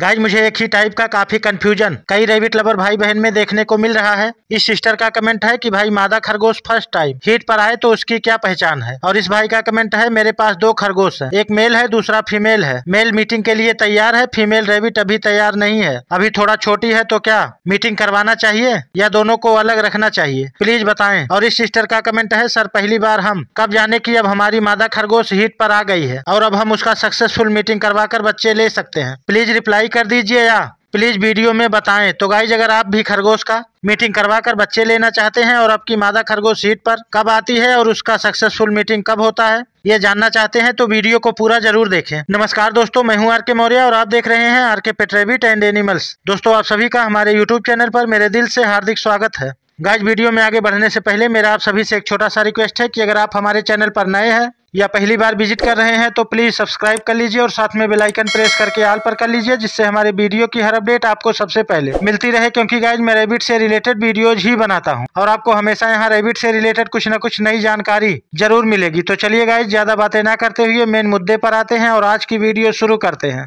guys मुझे एक ही type का काफी कंफ्यूजन कई रेबिट लवर भाई बहन में देखने को मिल रहा है इस सिस्टर का कमेंट है कि भाई मादा खरगोश फर्स्ट टाइम हीट पर आए तो उसकी क्या पहचान है और इस भाई का कमेंट है मेरे पास दो खरगोश है एक मेल है दूसरा फीमेल है मेल मीटिंग के लिए तैयार है फीमेल रेबिट अभी तैयार नहीं है अभी थोड़ा छोटी है तो क्या मीटिंग करवाना चाहिए या दोनों को अलग रखना चाहिए प्लीज बताए और इस सिस्टर का कमेंट है सर पहली बार हम कब जाने की अब हमारी मादा खरगोश हीट पर आ गई है और अब हम उसका सक्सेसफुल मीटिंग करवा बच्चे ले सकते हैं प्लीज रिप्लाई लाइक कर दीजिए या प्लीज वीडियो में बताएं तो गाइज अगर आप भी खरगोश का मीटिंग करवा कर बच्चे लेना चाहते हैं और आपकी मादा खरगोश सीट पर कब आती है और उसका सक्सेसफुल मीटिंग कब होता है ये जानना चाहते हैं तो वीडियो को पूरा जरूर देखें नमस्कार दोस्तों मैं हूं आर के मौर्य और आप देख रहे हैं आर के पेट्रेबिट एंड एनिमल्स दोस्तों आप सभी का हमारे यूट्यूब चैनल पर मेरे दिल से हार्दिक स्वागत है गाइज वीडियो में आगे बढ़ने से पहले मेरा आप सभी से एक छोटा सा रिक्वेस्ट है कि अगर आप हमारे चैनल पर नए हैं या पहली बार विजिट कर रहे हैं तो प्लीज़ सब्सक्राइब कर लीजिए और साथ में बेलाइकन प्रेस करके आल पर कर लीजिए जिससे हमारे वीडियो की हर अपडेट आपको सबसे पहले मिलती रहे क्योंकि गाइज मैं रेबिट से रिलेटेड वीडियोज ही बनाता हूँ और आपको हमेशा यहाँ रेबिट से रिलेटेड कुछ न कुछ नई जानकारी जरूर मिलेगी तो चलिए गाइज ज्यादा बातें ना करते हुए मेन मुद्दे पर आते हैं और आज की वीडियो शुरू करते हैं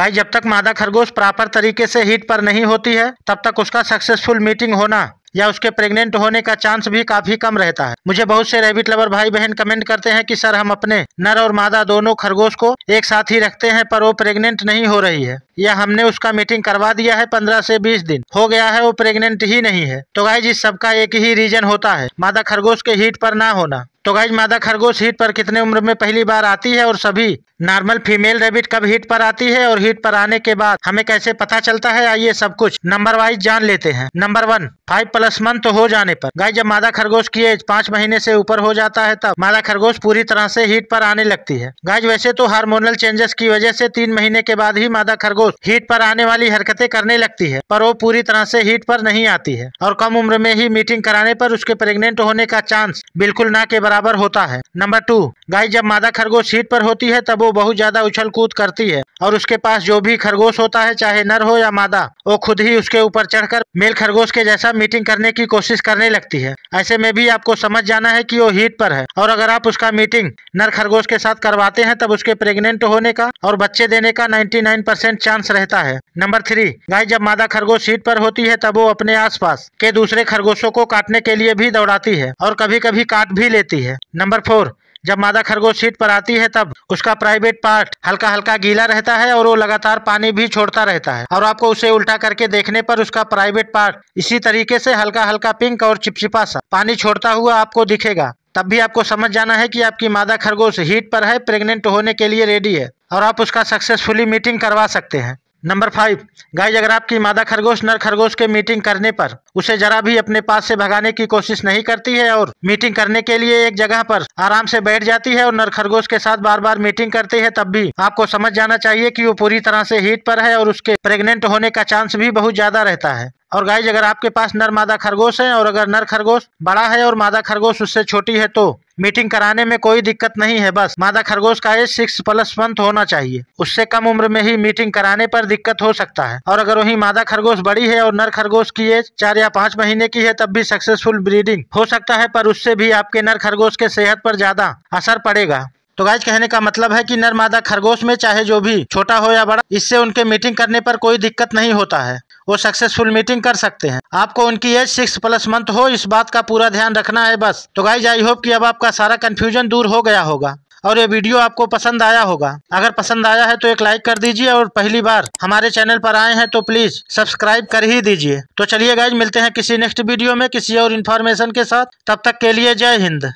गाय जब तक मादा खरगोश प्रॉपर तरीके से हीट पर नहीं होती है तब तक उसका सक्सेसफुल मीटिंग होना या उसके प्रेग्नेंट होने का चांस भी काफी कम रहता है मुझे बहुत से रेबिट लवर भाई बहन कमेंट करते हैं कि सर हम अपने नर और मादा दोनों खरगोश को एक साथ ही रखते हैं पर वो प्रेग्नेंट नहीं हो रही है या हमने उसका मीटिंग करवा दिया है पंद्रह से बीस दिन हो गया है वो प्रेग्नेंट ही नहीं है तो गाय जी सबका एक ही रीजन होता है मादा खरगोश के हीट पर ना होना तो गाइज मादा खरगोश हीट पर कितने उम्र में पहली बार आती है और सभी नॉर्मल फीमेल रेबिट कब हीट पर आती है और हीट पर आने के बाद हमें कैसे पता चलता है आइए सब कुछ नंबर वाइज जान लेते हैं number one five plus month हो जाने पर गाय जब मादा खरगोश की एज पाँच महीने से ऊपर हो जाता है तब मादा खरगोश पूरी तरह से हीट पर आने लगती है गाइज वैसे तो हार्मोनल चेंजेस की वजह से तीन महीने के बाद ही मादा खरगोश हीट पर आने वाली हरकते करने लगती है पर वो पूरी तरह से हीट पर नहीं आती है और कम उम्र में ही मीटिंग कराने पर उसके प्रेगनेंट होने का चांस बिल्कुल ना के बराबर बराबर होता है नंबर टू गाय जब मादा खरगोश सीट पर होती है तब वो बहुत ज्यादा उछल कूद करती है और उसके पास जो भी खरगोश होता है चाहे नर हो या मादा वो खुद ही उसके ऊपर चढ़कर मेल खरगोश के जैसा मीटिंग करने की कोशिश करने लगती है ऐसे में भी आपको समझ जाना है कि वो हीट पर है और अगर आप उसका मीटिंग नर खरगोश के साथ करवाते हैं तब उसके प्रेग्नेंट होने का और बच्चे देने का 99 परसेंट चांस रहता है नंबर थ्री गाय जब मादा खरगोश हीट पर होती है तब वो अपने आस के दूसरे खरगोशों को काटने के लिए भी दौड़ाती है और कभी कभी काट भी लेती है नंबर फोर जब मादा खरगोश सीट पर आती है तब उसका प्राइवेट पार्ट हल्का हल्का गीला रहता है और वो लगातार पानी भी छोड़ता रहता है और आपको उसे उल्टा करके देखने पर उसका प्राइवेट पार्ट इसी तरीके से हल्का हल्का पिंक और चिपचिपा सा पानी छोड़ता हुआ आपको दिखेगा तब भी आपको समझ जाना है कि आपकी मादा खरगोश हीट पर है प्रेग्नेंट होने के लिए रेडी है और आप उसका सक्सेसफुली मीटिंग करवा सकते हैं नंबर फाइव गाय अगर आपकी मादा खरगोश नर खरगोश के मीटिंग करने पर उसे जरा भी अपने पास से भगाने की कोशिश नहीं करती है और मीटिंग करने के लिए एक जगह पर आराम से बैठ जाती है और नर खरगोश के साथ बार बार मीटिंग करती है तब भी आपको समझ जाना चाहिए कि वो पूरी तरह से हीट पर है और उसके प्रेग्नेंट होने का चांस भी बहुत ज्यादा रहता है और गाइज अगर आपके पास नर मादा खरगोश है और अगर नर खरगोश बड़ा है और मादा खरगोश उससे छोटी है तो मीटिंग कराने में कोई दिक्कत नहीं है बस मादा खरगोश का एज सिक्स प्लस मंथ होना चाहिए उससे कम उम्र में ही मीटिंग कराने पर दिक्कत हो सकता है और अगर वही मादा खरगोश बड़ी है और नर खरगोश की एज चार या पाँच महीने की है तब भी सक्सेसफुल ब्रीडिंग हो सकता है पर उससे भी आपके नर खरगोश के सेहत पर ज्यादा असर पड़ेगा तो गाइज कहने का मतलब है कि नर मादा खरगोश में चाहे जो भी छोटा हो या बड़ा इससे उनके मीटिंग करने पर कोई दिक्कत नहीं होता है वो सक्सेसफुल मीटिंग कर सकते हैं आपको उनकी एज सिक्स प्लस मंथ हो इस बात का पूरा ध्यान रखना है बस तो गाइज आई होप कि अब आपका सारा कन्फ्यूजन दूर हो गया होगा और ये वीडियो आपको पसंद आया होगा अगर पसंद आया है तो एक लाइक कर दीजिए और पहली बार हमारे चैनल पर आए हैं तो प्लीज सब्सक्राइब कर ही दीजिए तो चलिए गाइज मिलते हैं किसी नेक्स्ट वीडियो में किसी और इन्फॉर्मेशन के साथ तब तक के लिए जय हिंद